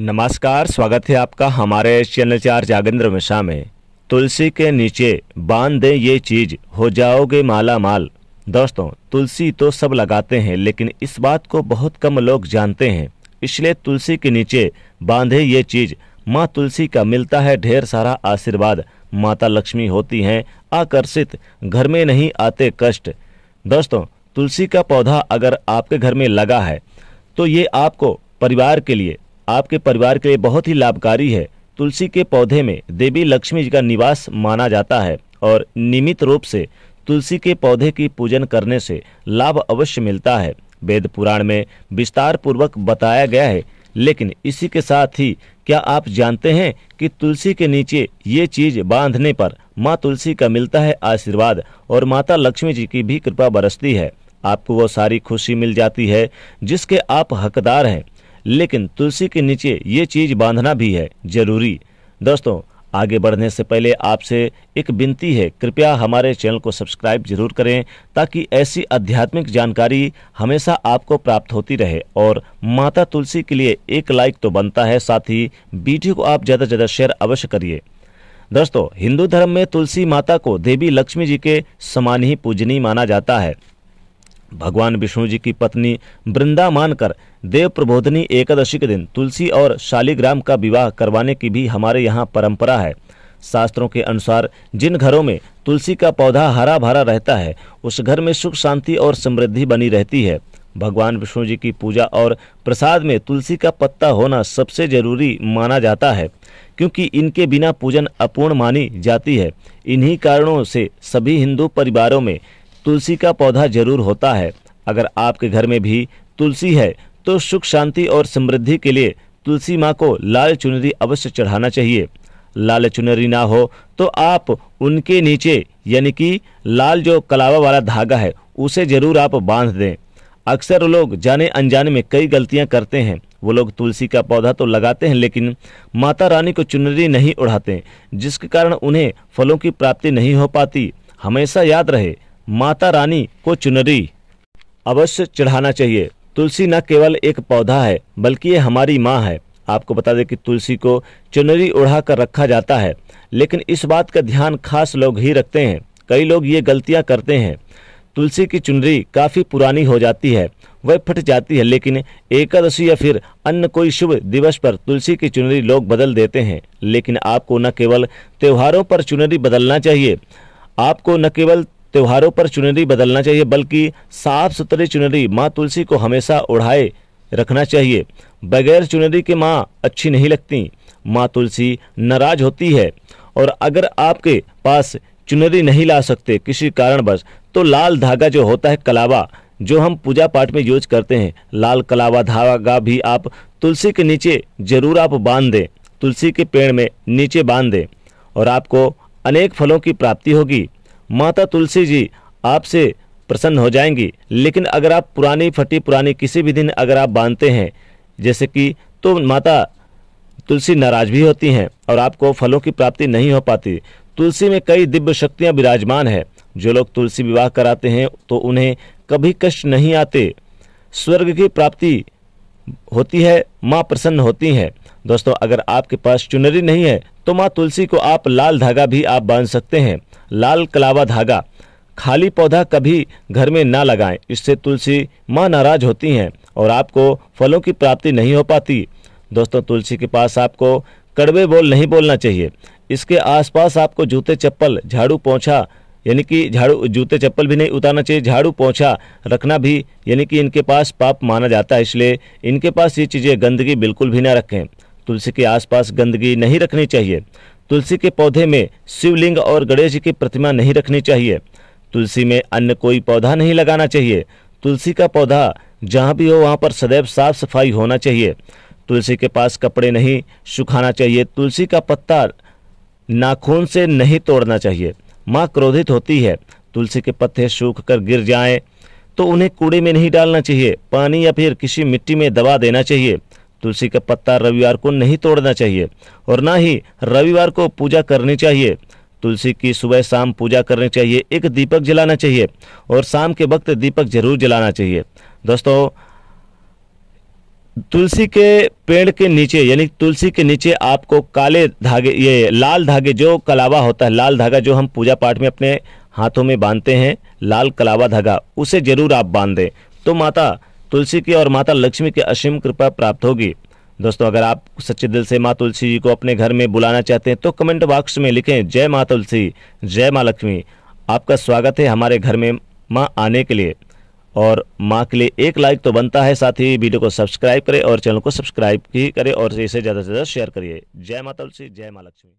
नमस्कार स्वागत है आपका हमारे चैनल चार जागेंद्र मिश्रा में तुलसी के नीचे बांध दें ये चीज हो जाओगे माला माल दोस्तों तुलसी तो सब लगाते हैं लेकिन इस बात को बहुत कम लोग जानते हैं इसलिए तुलसी के नीचे बांधे ये चीज माँ तुलसी का मिलता है ढेर सारा आशीर्वाद माता लक्ष्मी होती हैं आकर्षित घर में नहीं आते कष्ट दोस्तों तुलसी का पौधा अगर आपके घर में लगा है तो ये आपको परिवार के लिए आपके परिवार के लिए बहुत ही लाभकारी है तुलसी के पौधे में देवी लक्ष्मी जी का निवास माना जाता है और नियमित रूप से तुलसी के पौधे की पूजन करने से लाभ अवश्य मिलता है वेद पुराण में विस्तार पूर्वक बताया गया है लेकिन इसी के साथ ही क्या आप जानते हैं कि तुलसी के नीचे ये चीज बांधने पर माँ तुलसी का मिलता है आशीर्वाद और माता लक्ष्मी जी की भी कृपा बरसती है आपको वो सारी खुशी मिल जाती है जिसके आप हकदार हैं लेकिन तुलसी के नीचे ये चीज बांधना भी है जरूरी दोस्तों आगे बढ़ने से पहले आपसे एक विनती है कृपया हमारे चैनल को सब्सक्राइब जरूर करें ताकि ऐसी आध्यात्मिक जानकारी हमेशा आपको प्राप्त होती रहे और माता तुलसी के लिए एक लाइक तो बनता है साथ ही वीडियो को आप ज़्यादा से ज़्यादा शेयर अवश्य करिए दोस्तों हिंदू धर्म में तुलसी माता को देवी लक्ष्मी जी के समान ही पूजनीय माना जाता है भगवान विष्णु जी की पत्नी वृंदा मानकर देव प्रबोधनी एकादशी के दिन तुलसी और शालिग्राम का विवाह करवाने की भी हमारे यहाँ परंपरा है शास्त्रों के अनुसार जिन घरों में तुलसी का पौधा हरा भरा रहता है उस घर में सुख शांति और समृद्धि बनी रहती है भगवान विष्णु जी की पूजा और प्रसाद में तुलसी का पत्ता होना सबसे जरूरी माना जाता है क्योंकि इनके बिना पूजन अपूर्ण मानी जाती है इन्हीं कारणों से सभी हिंदू परिवारों में तुलसी का पौधा जरूर होता है अगर आपके घर में भी तुलसी है तो सुख शांति और समृद्धि के लिए तुलसी माँ को लाल चुनरी अवश्य चढ़ाना चाहिए लाल चुनरी ना हो तो आप उनके नीचे यानी कि लाल जो कलावा वाला धागा है उसे जरूर आप बांध दें अक्सर लोग जाने अनजाने में कई गलतियां करते हैं वो लोग तुलसी का पौधा तो लगाते हैं लेकिन माता रानी को चुनरी नहीं उड़ाते जिसके कारण उन्हें फलों की प्राप्ति नहीं हो पाती हमेशा याद रहे माता रानी को चुनरी अवश्य चढ़ाना चाहिए तुलसी न केवल एक पौधा है बल्कि ये हमारी माँ है आपको बता दें कि तुलसी को चुनरी ओढ़ा कर रखा जाता है लेकिन इस बात का ध्यान खास लोग ही रखते हैं कई लोग ये गलतियाँ करते हैं तुलसी की चुनरी काफ़ी पुरानी हो जाती है वह फट जाती है लेकिन एकादशी या फिर अन्य कोई शुभ दिवस पर तुलसी की चुनरी लोग बदल देते हैं लेकिन आपको न केवल त्योहारों पर चुनरी बदलना चाहिए आपको न केवल त्योहारों पर चुनरी बदलना चाहिए बल्कि साफ सुथरी चुनरी माँ तुलसी को हमेशा ओढ़ाए रखना चाहिए बगैर चुनरी के माँ अच्छी नहीं लगती माँ तुलसी नाराज होती है और अगर आपके पास चुनरी नहीं ला सकते किसी कारणवश तो लाल धागा जो होता है कलावा जो हम पूजा पाठ में यूज करते हैं लाल कलावा धागा भी आप तुलसी के नीचे जरूर आप बांध दें तुलसी के पेड़ में नीचे बांध दें और आपको अनेक फलों की प्राप्ति होगी माता तुलसी जी आपसे प्रसन्न हो जाएंगी लेकिन अगर आप पुरानी फटी पुरानी किसी भी दिन अगर आप बांधते हैं जैसे कि तो माता तुलसी नाराज भी होती हैं और आपको फलों की प्राप्ति नहीं हो पाती तुलसी में कई दिव्य शक्तियाँ विराजमान है जो लोग तुलसी विवाह कराते हैं तो उन्हें कभी कष्ट नहीं आते स्वर्ग की प्राप्ति होती है माँ प्रसन्न होती हैं दोस्तों अगर आपके पास चुनरी नहीं है तो माँ तुलसी को आप लाल धागा भी आप बांध सकते हैं लाल कलावा धागा खाली पौधा कभी घर में ना लगाएं इससे तुलसी माँ नाराज होती हैं और आपको फलों की प्राप्ति नहीं हो पाती दोस्तों तुलसी के पास आपको कड़वे बोल नहीं बोलना चाहिए इसके आसपास आपको जूते चप्पल झाड़ू पोछा यानी कि झाड़ू जूते चप्पल भी नहीं उतारना चाहिए झाड़ू पोछा रखना भी यानी कि इनके पास पाप माना जाता है इसलिए इनके पास ये चीज़ें गंदगी बिल्कुल भी ना रखें तुलसी के आसपास गंदगी नहीं रखनी चाहिए तुलसी के पौधे में शिवलिंग और गणेश जी की प्रतिमा नहीं रखनी चाहिए तुलसी में अन्य कोई पौधा नहीं लगाना चाहिए तुलसी का पौधा जहाँ भी हो वहाँ पर सदैव साफ सफाई होना चाहिए तुलसी के पास कपड़े नहीं सुखाना चाहिए तुलसी का पत्ता नाखून से नहीं तोड़ना चाहिए माँ क्रोधित होती है तुलसी के पत्ते सूख कर गिर जाएं तो उन्हें कूड़े में नहीं डालना चाहिए पानी या फिर किसी मिट्टी में दबा देना चाहिए तुलसी का पत्ता रविवार को नहीं तोड़ना चाहिए और ना ही रविवार को पूजा करनी चाहिए तुलसी की सुबह शाम पूजा करनी चाहिए एक दीपक जलाना चाहिए और शाम के वक्त दीपक जरूर जलाना चाहिए दोस्तों तुलसी के पेड़ के नीचे यानी तुलसी के नीचे आपको काले धागे ये लाल धागे जो कलावा होता है लाल धागा जो हम पूजा पाठ में अपने हाथों में बांधते हैं लाल कलावा धागा उसे जरूर आप बांध दें तो माता तुलसी की और माता लक्ष्मी की असीम कृपा प्राप्त होगी दोस्तों अगर आप सच्चे दिल से माँ तुलसी जी को अपने घर में बुलाना चाहते हैं तो कमेंट बॉक्स में लिखें जय माँ तुलसी जय माँ लक्ष्मी आपका स्वागत है हमारे घर में माँ आने के लिए और माँ के लिए एक लाइक तो बनता है साथ ही वीडियो को सब्सक्राइब करें और चैनल को सब्सक्राइब भी करें और इसे ज़्यादा से ज़्यादा शेयर करिए जय माँ तुलसी जय माँ लक्ष्मी